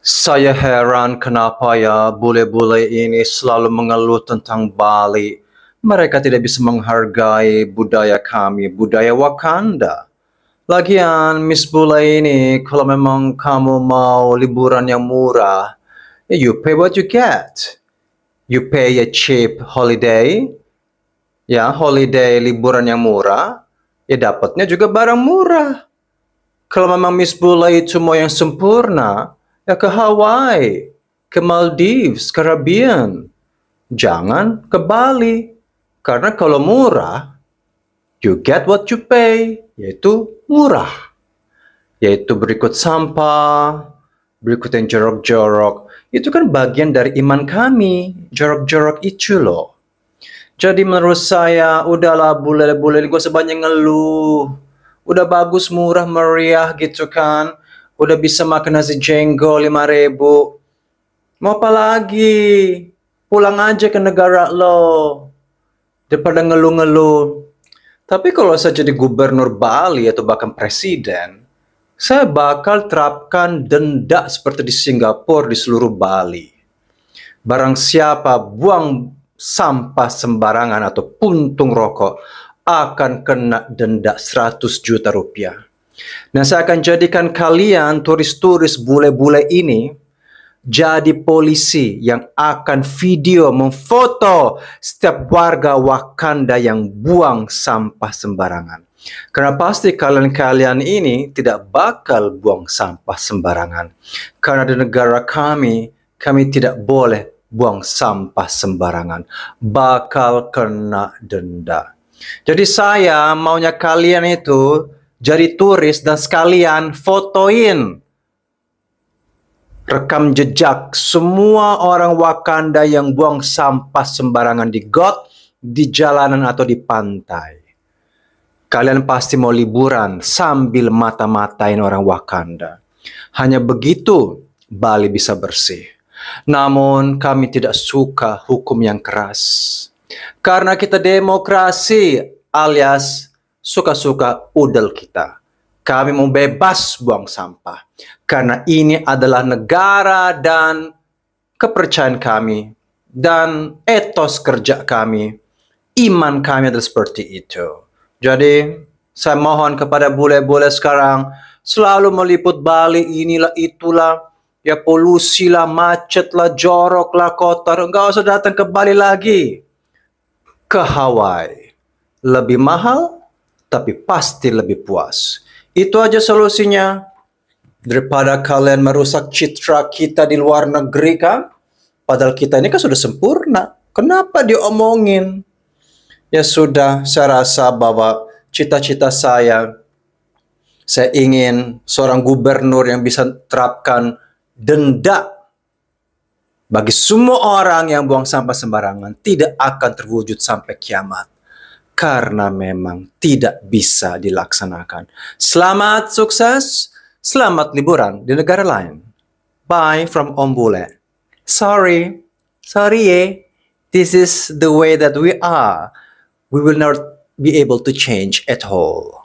Saya heran kenapa ya bule-bule ini selalu mengeluh tentang Bali. Mereka tidak bisa menghargai budaya kami, budaya Wakanda. Lagian Miss Bule ini kalau memang kamu mau liburan yang murah, you pay what you get. You pay a cheap holiday, ya holiday liburan yang murah, ya dapatnya juga barang murah. Kalau memang Miss Bula itu mau yang sempurna, ya ke Hawaii, ke Maldives, Caribbean. Jangan ke Bali. Karena kalau murah, you get what you pay, yaitu murah. Yaitu berikut sampah, berikut yang jorok-jorok. Itu kan bagian dari iman kami, jorok-jorok itu loh. Jadi menurut saya udahlah boleh-boleh, gue sebanyak ngeluh. Udah bagus murah meriah gitu kan. Udah bisa makan nasi jengkol 5000. Mau apa lagi? Pulang aja ke negara lo. Daripada ngeluh-ngeluh. Tapi kalau saya jadi gubernur Bali atau bahkan presiden, saya bakal terapkan denda seperti di Singapura di seluruh Bali. Barang siapa buang sampah sembarangan atau puntung rokok akan kena denda 100 juta rupiah. Dan saya akan jadikan kalian turis-turis bule-bule ini jadi polisi yang akan video memfoto setiap warga Wakanda yang buang sampah sembarangan. Karena pasti kalian-kalian ini tidak bakal buang sampah sembarangan. Karena di negara kami, kami tidak boleh buang sampah sembarangan, bakal kena denda. Jadi saya maunya kalian itu jadi turis dan sekalian fotoin rekam jejak semua orang Wakanda yang buang sampah sembarangan di got, di jalanan atau di pantai. Kalian pasti mau liburan sambil mata-matain orang Wakanda. Hanya begitu Bali bisa bersih. Namun kami tidak suka hukum yang keras. Karena kita demokrasi alias suka-suka udel kita. Kami mau bebas buang sampah. Karena ini adalah negara dan kepercayaan kami dan etos kerja kami. Iman kami adalah seperti itu. Jadi saya mohon kepada bule-bule sekarang selalu meliput Bali inilah itulah ya polusi lah, macet lah, jorok lah, kotor. Enggak usah datang kembali lagi. Ke Hawaii. Lebih mahal, tapi pasti lebih puas. Itu aja solusinya. Daripada kalian merusak citra kita di luar negeri kan? Padahal kita ini kan sudah sempurna. Kenapa diomongin? Ya sudah, saya rasa bahwa cita-cita saya, saya ingin seorang gubernur yang bisa terapkan denda bagi semua orang yang buang sampah sembarangan tidak akan terwujud sampai kiamat karena memang tidak bisa dilaksanakan. Selamat sukses, selamat liburan di negara lain. Bye from Ombule. Sorry, sorry ye. Eh. This is the way that we are. We will not be able to change at all.